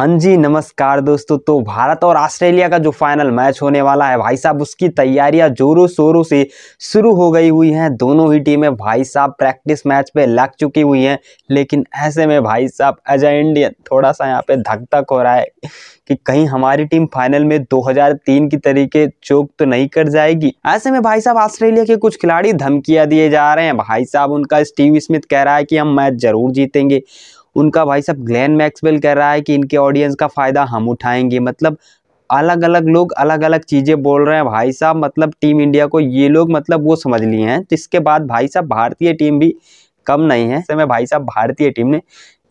हाँ जी नमस्कार दोस्तों तो भारत और ऑस्ट्रेलिया का जो फाइनल मैच होने वाला है भाई साहब उसकी तैयारियां जोरों शोरों से शुरू हो गई हुई हैं दोनों ही टीमें भाई साहब प्रैक्टिस मैच पे लग चुकी हुई हैं लेकिन ऐसे में भाई साहब एज ए इंडियन थोड़ा सा यहाँ पे धक धक हो रहा है कि कहीं हमारी टीम फाइनल में 2003 की तरीके चोक तो नहीं कर जाएगी ऐसे में भाई साहब ऑस्ट्रेलिया के कुछ खिलाड़ी धमकियां दिए जा रहे हैं भाई साहब उनका स्टीव स्मिथ कह रहा है कि हम मैच जरूर जीतेंगे उनका भाई साहब ग्लैन मैक्सवेल कह रहा है कि इनके ऑडियंस का फ़ायदा हम उठाएंगे मतलब अलग अलग लोग अलग अलग चीज़ें बोल रहे हैं भाई साहब मतलब टीम इंडिया को ये लोग मतलब वो समझ लिए हैं जिसके बाद भाई साहब भारतीय टीम भी कम नहीं है समय भाई साहब भारतीय टीम ने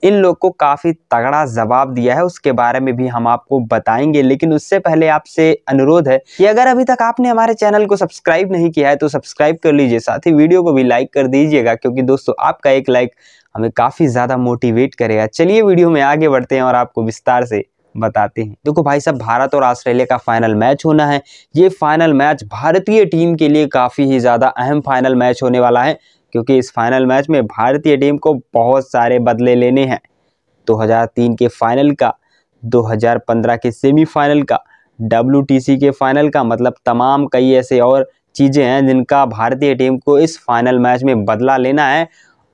इन लोग को काफ़ी तगड़ा जवाब दिया है उसके बारे में भी हम आपको बताएंगे लेकिन उससे पहले आपसे अनुरोध है कि अगर अभी तक आपने हमारे चैनल को सब्सक्राइब नहीं किया है तो सब्सक्राइब कर लीजिए साथ ही वीडियो को भी लाइक कर दीजिएगा क्योंकि दोस्तों आपका एक लाइक हमें काफ़ी ज़्यादा मोटिवेट करेगा चलिए वीडियो में आगे बढ़ते हैं और आपको विस्तार से बताते हैं देखो भाई साहब भारत और ऑस्ट्रेलिया का फाइनल मैच होना है ये फाइनल मैच भारतीय टीम के लिए काफ़ी ही ज़्यादा अहम फाइनल मैच होने वाला है क्योंकि इस फाइनल मैच में भारतीय टीम को बहुत सारे बदले लेने हैं 2003 के फाइनल का 2015 के सेमीफाइनल का डब्ल्यू के फाइनल का मतलब तमाम कई ऐसे और चीज़ें हैं जिनका भारतीय टीम को इस फाइनल मैच में बदला लेना है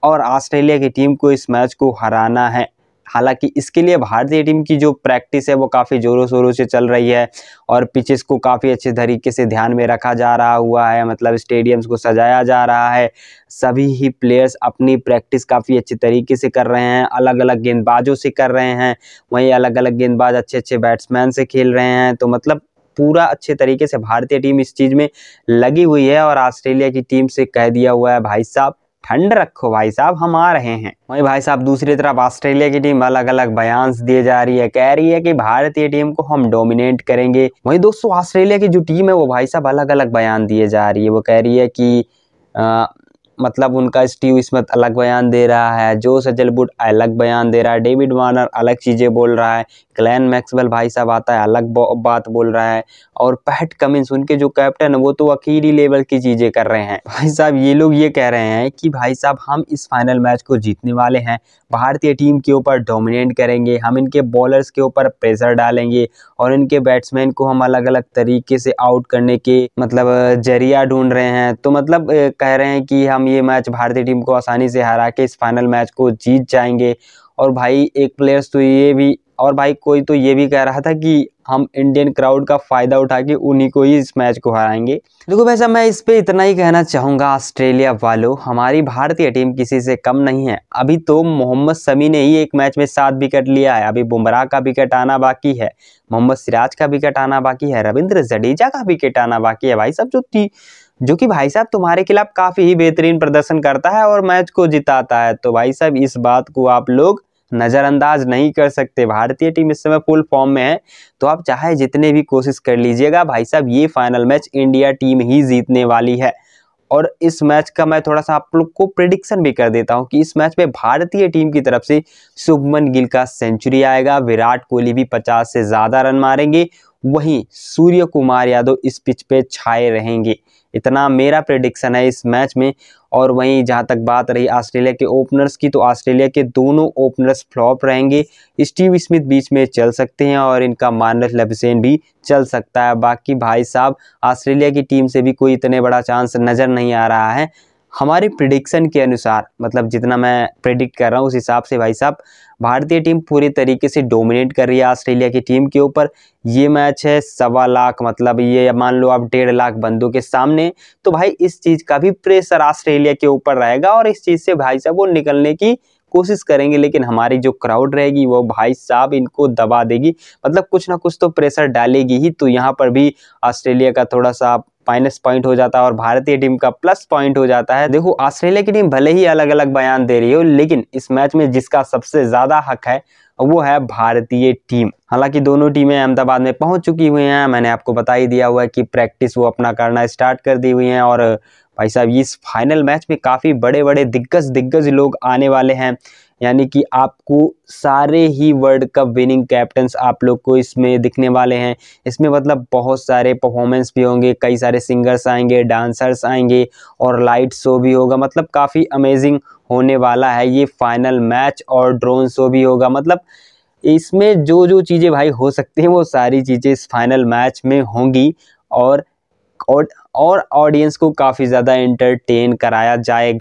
और ऑस्ट्रेलिया की टीम को इस मैच को हराना है हालांकि इसके लिए भारतीय टीम की जो प्रैक्टिस है वो काफ़ी ज़ोरों शोरों से चल रही है और पिचेस को काफ़ी अच्छे तरीके से ध्यान में रखा जा रहा हुआ है मतलब स्टेडियम्स को सजाया जा रहा है सभी ही प्लेयर्स अपनी प्रैक्टिस काफ़ी अच्छे तरीके से कर रहे हैं अलग अलग गेंदबाजों से कर रहे हैं वहीं अलग अलग गेंदबाज अच्छे अच्छे बैट्समैन से खेल रहे हैं तो मतलब पूरा अच्छे तरीके से भारतीय टीम इस चीज़ में लगी हुई है और ऑस्ट्रेलिया की टीम से कह दिया हुआ है भाई साहब ठंड रखो भाई साहब हम आ रहे हैं वही भाई साहब दूसरी तरफ ऑस्ट्रेलिया की टीम अलग अलग बयान दिए जा रही है कह रही है कि भारतीय टीम को हम डोमिनेट करेंगे वही दोस्तों ऑस्ट्रेलिया की जो टीम है वो भाई साहब अलग अलग बयान दिए जा रही है वो कह रही है कि मतलब उनका स्टीव स्मिथ अलग बयान दे रहा है जो सजलबुट अलग बयान दे रहा है डेविड वार्नर अलग चीज़ें बोल रहा है ग्लैन मैक्सवेल भाई साहब आता है अलग बात बोल रहा है और पैट कमिंस उनके जो कैप्टन है वो तो अखीरी लेवल की चीज़ें कर रहे हैं भाई साहब ये लोग ये कह रहे हैं कि भाई साहब हम इस फाइनल मैच को जीतने वाले हैं भारतीय टीम के ऊपर डोमिनेट करेंगे हम इनके बॉलर्स के ऊपर प्रेशर डालेंगे और इनके बैट्समैन को हम अलग अलग तरीके से आउट करने के मतलब जरिया ढूंढ रहे हैं तो मतलब कह रहे हैं कि हम हम ये मैच भारतीय टीम को आसानी से हरा के इस फाइनल मैच को जीत जाएंगे और भाई एक प्लेयर्स तो ये भी और भाई कोई तो ये भी कह रहा था कि हम इंडियन क्राउड का फ़ायदा उठा के उन्हीं को ही इस मैच को हराएंगे देखो भाई साहब मैं इस पर इतना ही कहना चाहूँगा ऑस्ट्रेलिया वालों हमारी भारतीय टीम किसी से कम नहीं है अभी तो मोहम्मद समी ने ही एक मैच में सात विकेट लिया है अभी बुमराह का विकेट आना बाकी है मोहम्मद सिराज का विकेट आना बाकी है रविंद्र जडेजा का विकेट आना बाकी है भाई साहब जो जो कि भाई साहब तुम्हारे खिलाफ काफ़ी ही बेहतरीन प्रदर्शन करता है और मैच को जिताता है तो भाई साहब इस बात को आप लोग नज़रअंदाज नहीं कर सकते भारतीय टीम इस समय फुल फॉर्म में है तो आप चाहे जितने भी कोशिश कर लीजिएगा भाई साहब ये फाइनल मैच इंडिया टीम ही जीतने वाली है और इस मैच का मैं थोड़ा सा आप लोग को प्रिडिक्शन भी कर देता हूं कि इस मैच में भारतीय टीम की तरफ से शुभमन गिल का सेंचुरी आएगा विराट कोहली भी 50 से ज़्यादा रन मारेंगे वहीं सूर्य कुमार यादव इस पिच पे छाए रहेंगे इतना मेरा प्रेडिक्शन है इस मैच में और वहीं जहां तक बात रही ऑस्ट्रेलिया के ओपनर्स की तो ऑस्ट्रेलिया के दोनों ओपनर्स फ्लॉप रहेंगे स्टीव स्मिथ बीच में चल सकते हैं और इनका मानस लबसेन भी चल सकता है बाकी भाई साहब ऑस्ट्रेलिया की टीम से भी कोई इतने बड़ा चांस नज़र नहीं आ रहा है हमारे प्रिडिक्शन के अनुसार मतलब जितना मैं प्रिडिक्ट कर रहा हूँ उस हिसाब से भाई साहब भारतीय टीम पूरी तरीके से डोमिनेट कर रही है ऑस्ट्रेलिया की टीम के ऊपर ये मैच है सवा लाख मतलब ये मान लो आप डेढ़ लाख बंदों के सामने तो भाई इस चीज़ का भी प्रेशर ऑस्ट्रेलिया के ऊपर रहेगा और इस चीज़ से भाई साहब वो निकलने की कोशिश करेंगे लेकिन हमारी जो क्राउड रहेगी वो भाई साहब इनको दबा देगी मतलब कुछ ना कुछ तो प्रेशर डालेगी ही तो यहाँ पर भी ऑस्ट्रेलिया का थोड़ा सा माइनस पॉइंट हो जाता है और भारतीय टीम का प्लस पॉइंट हो जाता है देखो ऑस्ट्रेलिया की टीम भले ही अलग अलग बयान दे रही हो लेकिन इस मैच में जिसका सबसे ज़्यादा हक है वो है भारतीय टीम हालांकि दोनों टीमें अहमदाबाद में पहुंच चुकी हुई हैं मैंने आपको बता ही दिया हुआ है कि प्रैक्टिस वो अपना करना स्टार्ट कर दी हुई हैं और भाई साहब इस फाइनल मैच में काफ़ी बड़े बड़े दिग्गज दिग्गज लोग आने वाले हैं यानी कि आपको सारे ही वर्ल्ड कप विनिंग कैप्टन्स आप लोग को इसमें दिखने वाले हैं इसमें मतलब बहुत सारे परफॉर्मेंस भी होंगे कई सारे सिंगर्स आएंगे डांसर्स आएंगे और लाइट शो भी होगा मतलब काफ़ी अमेजिंग होने वाला है ये फाइनल मैच और ड्रोन शो भी होगा मतलब इसमें जो जो चीज़ें भाई हो सकती हैं वो सारी चीज़ें इस फाइनल मैच में होंगी और और ऑडियंस को काफ़ी ज़्यादा एंटरटेन कराया जाएगा